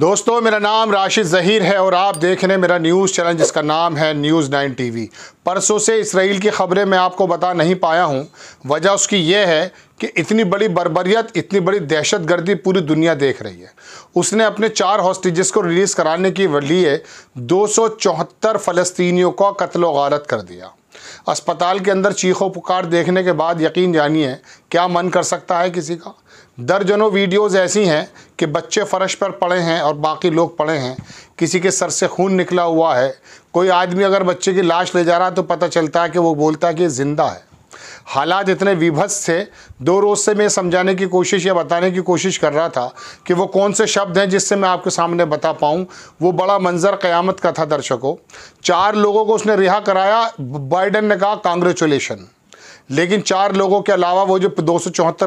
दोस्तों मेरा नाम राशिद ज़हीर है और आप देख रहे हैं मेरा न्यूज़ चैनल जिसका नाम है न्यूज़ नाइन टीवी परसों से इसराइल की ख़बरें मैं आपको बता नहीं पाया हूँ वजह उसकी यह है कि इतनी बड़ी बर्बरियत इतनी बड़ी दहशत गर्दी पूरी दुनिया देख रही है उसने अपने चार हॉस्टेजेस को रिलीज़ कराने की लिए दो सौ चौहत्तर फलस्तियों का कत्ल वालत कर दिया अस्पताल के अंदर चीखों पुकार देखने के बाद यकीन जानिए क्या मन कर सकता है किसी का दर्जनों वीडियोस ऐसी हैं कि बच्चे फर्श पर पड़े हैं और बाकी लोग पड़े हैं किसी के सर से खून निकला हुआ है कोई आदमी अगर बच्चे की लाश ले जा रहा है तो पता चलता है कि वो बोलता है कि जिंदा है हालात इतने विभत्स थे दो रोज़ से मैं समझाने की कोशिश या बताने की कोशिश कर रहा था कि वो कौन से शब्द हैं जिससे मैं आपके सामने बता पाऊँ वो बड़ा मंजर क़यामत का था दर्शकों चार लोगों को उसने रिहा कराया बाइडन ने कहा कांग्रेचुलेशन लेकिन चार लोगों के अलावा वो जो दो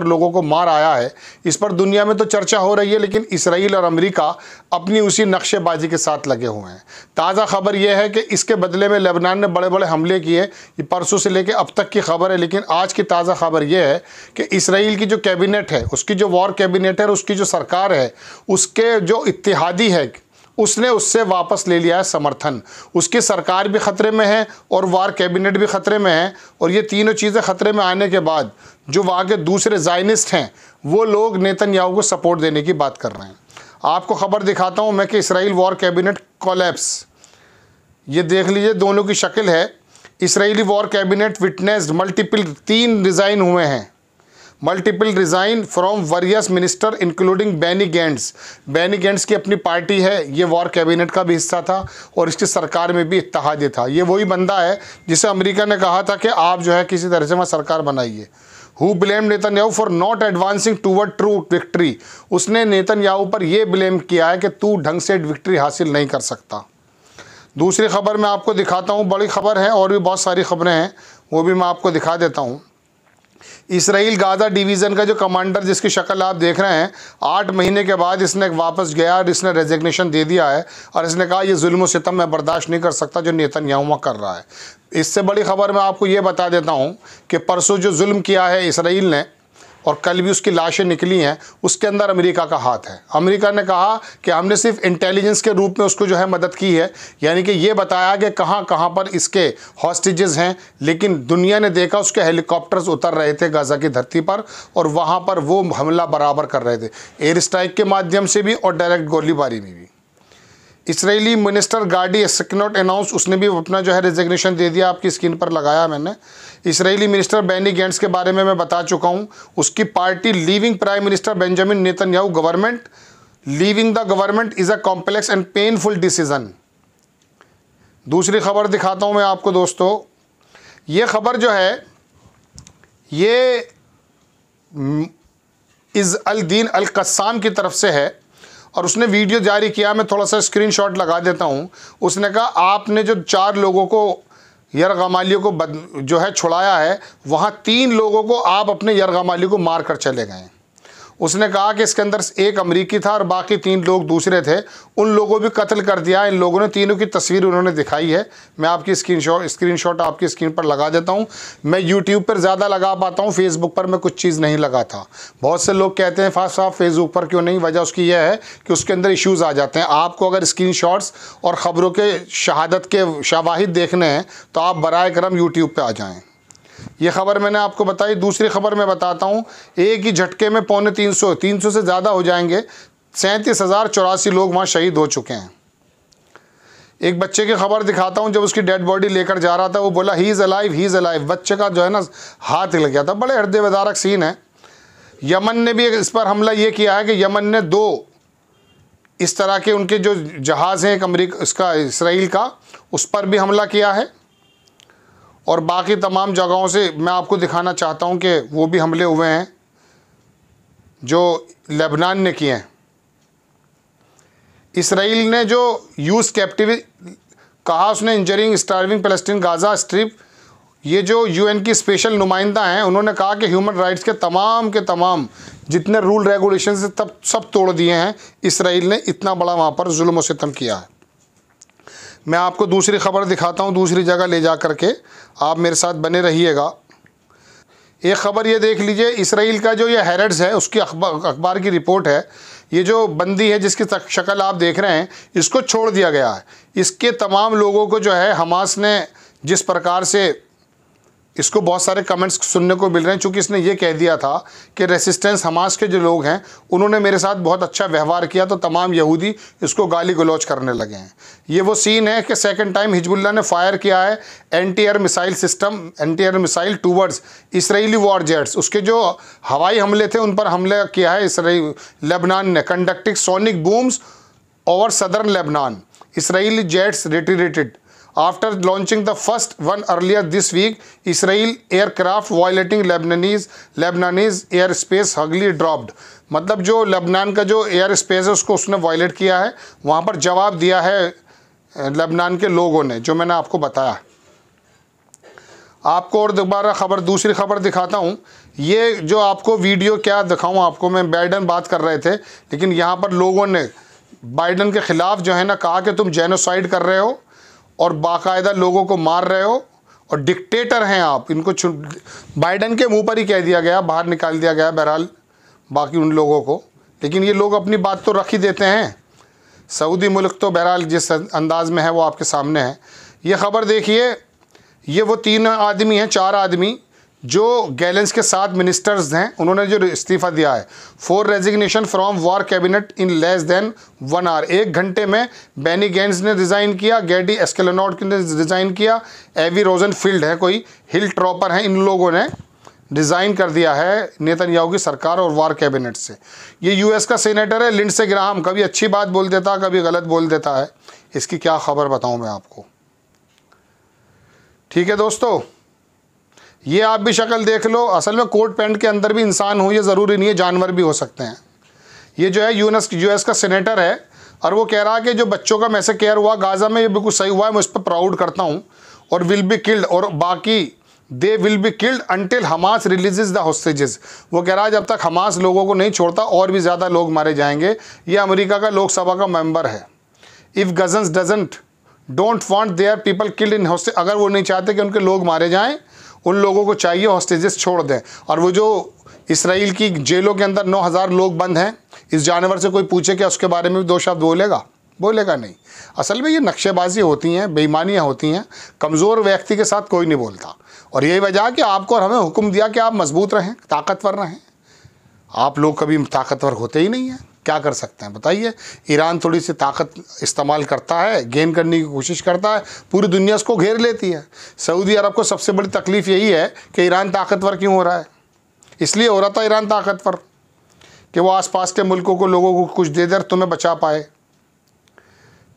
लोगों को मार आया है इस पर दुनिया में तो चर्चा हो रही है लेकिन इसराइल और अमेरिका अपनी उसी नक्शेबाजी के साथ लगे हुए हैं ताज़ा खबर यह है कि इसके बदले में लेबनान ने बड़े बड़े हमले किए ये परसों से लेकर अब तक की खबर है लेकिन आज की ताज़ा खबर यह है कि इसराइल की जो कैबिनेट है उसकी जो वॉर कैबिनेट है उसकी जो सरकार है उसके जो इतिहादी है उसने उससे वापस ले लिया है समर्थन उसकी सरकार भी ख़तरे में है और वार कैबिनेट भी ख़तरे में है और ये तीनों चीज़ें ख़तरे में आने के बाद जो वहाँ के दूसरे जाइनिस्ट हैं वो लोग नेतन को सपोर्ट देने की बात कर रहे हैं आपको ख़बर दिखाता हूँ मैं कि इसराइल वॉर कैबिनेट कोलेप्स ये देख लीजिए दोनों की शक्ल है Israeli war cabinet witnessed multiple तीन डिजाइन हुए हैं multiple resign from various minister including Benny Gantz Benny Gantz की अपनी पार्टी है ये वॉर कैबिनेट का भी हिस्सा था और इसकी सरकार में भी इतहादी था ये वही बंदा है जिसे अमेरिका ने कहा था कि आप जो है किसी तरह से वहाँ सरकार बनाइए who blame Netanyahu for not advancing toward true victory उसने नेतन याहू पर यह ब्लेम किया है कि तू ढंग से विक्ट्री हासिल नहीं कर सकता दूसरी खबर मैं आपको दिखाता हूँ बड़ी खबर है और भी बहुत सारी खबरें हैं वो भी मैं आपको दिखा देता हूँ इसराइल गाज़ा डिवीज़न का जो कमांडर जिसकी शक्ल आप देख रहे हैं आठ महीने के बाद इसने वापस गया और इसने रेजिग्नेशन दे दिया है और इसने कहा यह म सितम मैं बर्दाश्त नहीं कर सकता जो नेतन यहाँ कर रहा है इससे बड़ी खबर मैं आपको यह बता देता हूँ कि परसों जो जुल्म किया है इसराइल ने और कल भी उसकी लाशें निकली हैं उसके अंदर अमेरिका का हाथ है अमेरिका ने कहा कि हमने सिर्फ इंटेलिजेंस के रूप में उसको जो है मदद की है यानी कि ये बताया कि कहाँ कहाँ पर इसके हॉस्टेजेस हैं लेकिन दुनिया ने देखा उसके हेलीकॉप्टर्स उतर रहे थे गाज़ा की धरती पर और वहाँ पर वो हमला बराबर कर रहे थे एयर स्ट्राइक के माध्यम से भी और डायरेक्ट गोलीबारी में भी Israeli minister Gadi Eisenkot announce उसने भी अपना जो है रिजिग्नेशन दे दिया आपकी स्क्रीन पर लगाया मैंने इसराइली मिनिस्टर बैनी गेंट्स के बारे में मैं बता चुका हूँ उसकी party leaving prime minister Benjamin Netanyahu government leaving the government is a complex and painful decision दूसरी खबर दिखाता हूँ मैं आपको दोस्तों ये खबर जो है ये इज़ अल दीन अल कस्साम की तरफ से है और उसने वीडियो जारी किया मैं थोड़ा सा स्क्रीनशॉट लगा देता हूँ उसने कहा आपने जो चार लोगों को यरगमालियों को बद, जो है छुड़ाया है वहाँ तीन लोगों को आप अपने यरगमालियों को मार कर चले गए उसने कहा कि इसके अंदर एक अमरीकी था और बाकी तीन लोग दूसरे थे उन लोगों भी कत्ल कर दिया इन लोगों ने तीनों की तस्वीर उन्होंने दिखाई है मैं आपकी स्क्रीन स्क्रीनशॉट आपकी स्क्रीन पर लगा देता हूँ मैं यूट्यूब पर ज़्यादा लगा पाता हूँ फेसबुक पर मैं कुछ चीज़ नहीं लगाता बहुत से लोग कहते हैं फास्ट साहब फेसबुक पर क्यों नहीं वजह उसकी यह है कि उसके अंदर इशूज़ आ जाते हैं आपको अगर स्क्रीन और ख़बरों के शहादत के शवाहिद देखने हैं तो आप बर करम यूट्यूब पर आ जाएँ ये खबर मैंने आपको बताई दूसरी खबर मैं बताता हूँ एक ही झटके में पौने तीन सौ तीन सौ से ज़्यादा हो जाएंगे सैंतीस हज़ार चौरासी लोग वहाँ शहीद हो चुके हैं एक बच्चे की खबर दिखाता हूँ जब उसकी डेड बॉडी लेकर जा रहा था वो बोला he is alive he is alive बच्चे का जो है ना हाथ लग गया था बड़े हृदय वजारक सीन है यमन ने भी इस पर हमला ये किया है कि यमन ने दो इस तरह के उनके जो जहाज़ हैं एक अमरीका इसका इसराइल का उस पर भी हमला किया है और बाकी तमाम जगहों से मैं आपको दिखाना चाहता हूँ कि वो भी हमले हुए हैं जो लेबनान ने किए हैं इसराइल ने जो यूज़ कैप्टिव कहा उसने injuring starving Palestine Gaza strip ये जो यूएन की स्पेशल नुमाइंदा हैं उन्होंने कहा कि ह्यूमन राइट्स के तमाम के तमाम जितने रूल रेगुलेशन तब सब तोड़ दिए हैं इसराइल ने इतना बड़ा वहाँ पर जुल्म सितम किया है मैं आपको दूसरी ख़बर दिखाता हूँ दूसरी जगह ले जा कर के आप मेरे साथ बने रहिएगा एक ख़बर ये देख लीजिए इसराइल का जो ये हेरड्स है उसकी अखबार अखबार की रिपोर्ट है ये जो बंदी है जिसकी शक्ल आप देख रहे हैं इसको छोड़ दिया गया है इसके तमाम लोगों को जो है हमास ने जिस प्रकार से इसको बहुत सारे कमेंट्स सुनने को मिल रहे हैं चूँकि इसने ये कह दिया था कि रेसिस्टेंस हमास के जो लोग हैं उन्होंने मेरे साथ बहुत अच्छा व्यवहार किया तो तमाम यहूदी इसको गाली गलौज करने लगे हैं ये वो सीन है कि सेकेंड टाइम हिजबुल्ला ने फायर किया है anti air missile system anti air missile towards Israeli war jets उसके जो हवाई हमले थे उन पर हमला किया है इसराइल लेबनान ने conducting sonic booms over southern Lebanon Israeli jets retreated After launching the first one earlier this week, Israel aircraft violating Lebanese Lebanese space हगली dropped. मतलब जो लेबनान का जो एयर स्पेस है उसको उसने वायलेट किया है वहाँ पर जवाब दिया है लेबनान के लोगों ने जो मैंने आपको बताया आपको और दोबारा खबर दूसरी खबर दिखाता हूँ ये जो आपको वीडियो क्या दिखाऊँ आपको मैं बाइडन बात कर रहे थे लेकिन यहाँ पर लोगों ने बाइडन के ख़िलाफ़ जो है ना कहा कि तुम जेनोसाइड कर रहे हो और बाकायदा लोगों को मार रहे हो और डिक्टेटर हैं आप इनको बाइडन के मुंह पर ही कह दिया गया बाहर निकाल दिया गया बहरहाल बाकी उन लोगों को लेकिन ये लोग अपनी बात तो रख ही देते हैं सऊदी मुल्क तो बहरहाल जिस अंदाज में है वो आपके सामने है ये ख़बर देखिए ये वो तीन आदमी हैं चार आदमी जो गैलेंस के सात मिनिस्टर्स हैं उन्होंने जो इस्तीफा दिया है for resignation from war cabinet in less than one hour एक घंटे में बैनी गेंस ने रिज़ाइन किया गैडी एस्केलोनॉट ने रिज़ाइन किया एवी रोजन फील्ड है कोई हिल ट्रॉपर हैं इन लोगों ने रिज़ाइन कर दिया है नेतन्याहू की सरकार और वार कैबिनेट से ये यूएस का सेनेटर है लिंड से ग्राहम कभी अच्छी बात बोल देता है कभी गलत बोल देता है इसकी क्या खबर बताऊं मैं आपको ठीक है दोस्तों ये आप भी शक्ल देख लो असल में कोट पैंट के अंदर भी इंसान हो ये ज़रूरी नहीं है जानवर भी हो सकते हैं ये जो है यूनस यूएस का सीनेटर है और वो कह रहा है कि जो बच्चों का मैसे केयर हुआ गाज़ा में ये बिल्कुल सही हुआ है मैं उस पर प्राउड करता हूँ और विल बी किल्ड और बाकी they will be killed until Hamas releases the hostages वो कह रहा है जब तक हमास लोगों को नहीं छोड़ता और भी ज़्यादा लोग मारे जाएंगे ये अमेरिका का लोकसभा का मेंबर है if Gazans doesn't don't they their people killed in hostage अगर वो नहीं चाहते कि उनके लोग मारे जाएँ उन लोगों को चाहिए हॉस्टेजेस छोड़ दें और वो जो इसराइल की जेलों के अंदर 9000 लोग बंद हैं इस जानवर से कोई पूछे क्या उसके बारे में भी दो शब्द बोलेगा बोलेगा नहीं असल में ये नक्शेबाजी होती हैं बेईमानियाँ होती हैं कमज़ोर व्यक्ति के साथ कोई नहीं बोलता और यही वजह कि आपको और हमें हुक्म दिया कि आप मजबूत रहें ताकतवर रहें आप लोग कभी ताकतवर होते ही नहीं हैं क्या कर सकते हैं बताइए ईरान थोड़ी सी ताकत इस्तेमाल करता है गेन करने की कोशिश करता है पूरी दुनिया उसको घेर लेती है सऊदी अरब को सबसे बड़ी तकलीफ़ यही है कि ईरान ताकतवर क्यों हो रहा है इसलिए हो रहा था ईरान ताकतवर कि वो आसपास के मुल्कों को लोगों को कुछ दे दर तुम्हें बचा पाए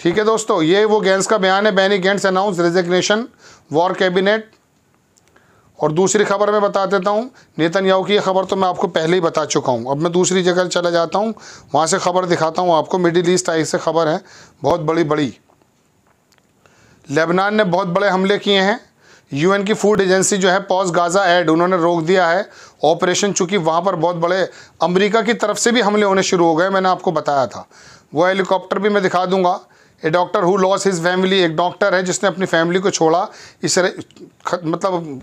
ठीक है दोस्तों ये वो गेंस का बयान है Benny Gantz announce resignation war cabinet और दूसरी खबर मैं बता देता हूँ नेतन्याहू की खबर तो मैं आपको पहले ही बता चुका हूँ अब मैं दूसरी जगह चला जाता हूँ वहाँ से खबर दिखाता हूँ आपको मिडिल ईस्ट आई से खबर है बहुत बड़ी बड़ी लेबनान ने बहुत बड़े हमले किए हैं यूएन की फूड एजेंसी जो है पॉज गाज़ा एड उन्होंने रोक दिया है ऑपरेशन चूंकि वहाँ पर बहुत बड़े अमरीका की तरफ से भी हमले होने शुरू हो गए मैंने आपको बताया था वो हेलीकॉप्टर भी मैं दिखा दूंगा a doctor who loss his family एक डॉक्टर है जिसने अपनी फैमिली को छोड़ा इस मतलब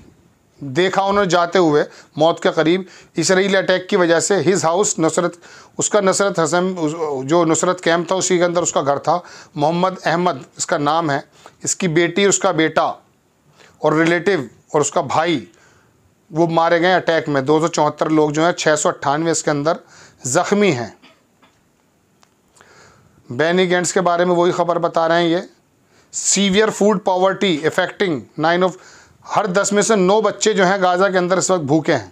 देखा उन्होंने जाते हुए मौत के करीब इसराइली अटैक की वजह से हिज हाउस नुसरत उसका नुसरत हसन जो नुसरत कैम्प था उसी के अंदर उसका घर था मोहम्मद अहमद इसका नाम है इसकी बेटी उसका बेटा और रिलेटिव और उसका भाई वो मारे गए अटैक में दो लोग जो हैं छः इसके अंदर ज़ख्मी हैं बैनी गेंट्स के बारे में वही खबर बता रहे हैं ये severe food poverty affecting nine of हर दस में से नौ बच्चे जो हैं गाज़ा के अंदर इस वक्त भूखे हैं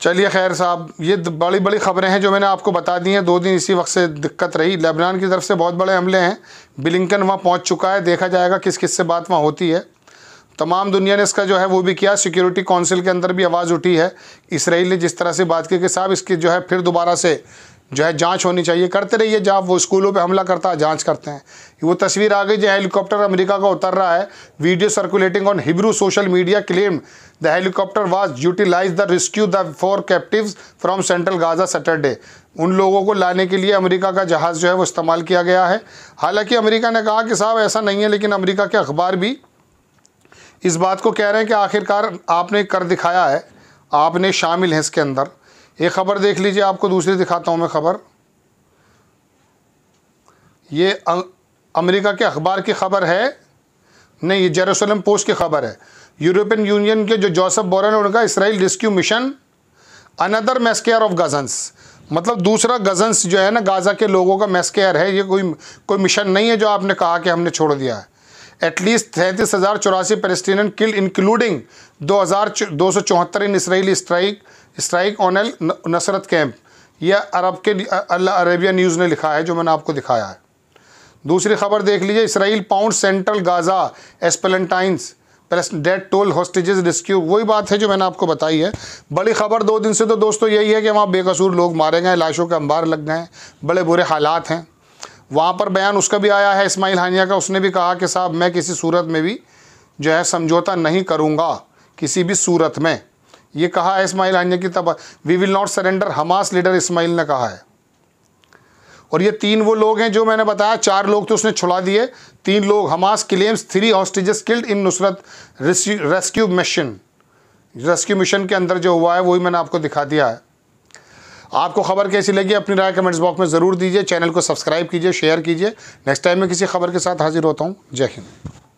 चलिए खैर साहब ये बड़ी बड़ी ख़बरें हैं जो मैंने आपको बता दी हैं दो दिन इसी वक्त से दिक्कत रही लेबनान की तरफ से बहुत बड़े हमले हैं बिलिंकन वहाँ पहुँच चुका है देखा जाएगा किस किस से बात वहाँ होती है तमाम दुनिया ने इसका जो है वो भी किया सिक्योरिटी काउंसिल के अंदर भी आवाज़ उठी है इसराइल ने जिस तरह से बात की कि साहब इसकी जो है फिर दोबारा से जो है जांच होनी चाहिए करते रहिए जहाँ वो स्कूलों पे हमला करता है जांच करते हैं वो तस्वीर आ गई जो हेलीकॉप्टर अमेरिका का उतर रहा है video circulating on Hebrew social media claim the helicopter was utilize the rescue the four captives from central Gaza Saturday उन लोगों को लाने के लिए अमरीका का जहाज़ जो है वो इस्तेमाल किया गया है हालाँकि अमरीका ने कहा कि साहब ऐसा नहीं है लेकिन अमरीका के अखबार भी इस बात को कह रहे हैं कि आखिरकार आपने कर दिखाया है आपने शामिल हैं इसके अंदर ये खबर देख लीजिए आपको दूसरी दिखाता हूँ मैं खबर ये अं-, अमेरिका के अखबार की खबर है नहीं ये जेरूसलम पोस्ट की खबर है यूरोपियन यूनियन के जो जोसफ बोरन है उनका Israel rescue mission another massacre of Gazans मतलब दूसरा गजन्स जो है ना गाज़ा के लोगों का मेस्केयर है ये कोई कोई मिशन नहीं है जो आपने कहा कि हमने छोड़ दिया है एटलीस्ट तैंतीस हज़ार चौरासी पेलेस्टीन किल इंक्लूडिंग दो हज़ार दो सौ चौहत्तर in Israeli strike strike on Nuseirat camp यह अरब के अल्लाह अरेबिया न्यूज़ ने लिखा है जो मैंने आपको दिखाया है दूसरी खबर देख लीजिए Israel pound central Gaza as Palestinians plus dead toll hostages rescue वही बात है जो मैंने आपको बताई है बड़ी खबर दो दिन से तो दोस्तों यही है कि वहाँ बेकसूर लोग मारे गए लाशों के अंबार लग गए बड़े बुरे हालात हैं वहाँ पर बयान उसका भी आया है इसमाइल हानिया का उसने भी कहा कि साहब मैं किसी सूरत में भी जो है समझौता नहीं करूँगा किसी भी सूरत में ये कहा है इसमाइल हानिया की तब we will not surrender Hamas leader Ismail ने कहा है और ये तीन वो लोग हैं जो मैंने बताया चार लोग तो उसने छुड़ा दिए तीन लोग Hamas claims three hostages killed in Nuseirat rescue mission rescue mission के अंदर जो हुआ है वही मैंने आपको दिखा दिया है आपको खबर कैसी लगी अपनी राय कमेंट्स बॉक्स में ज़रूर दीजिए चैनल को सब्सक्राइब कीजिए शेयर कीजिए नेक्स्ट टाइम मैं किसी खबर के साथ हाजिर होता हूँ जय हिंद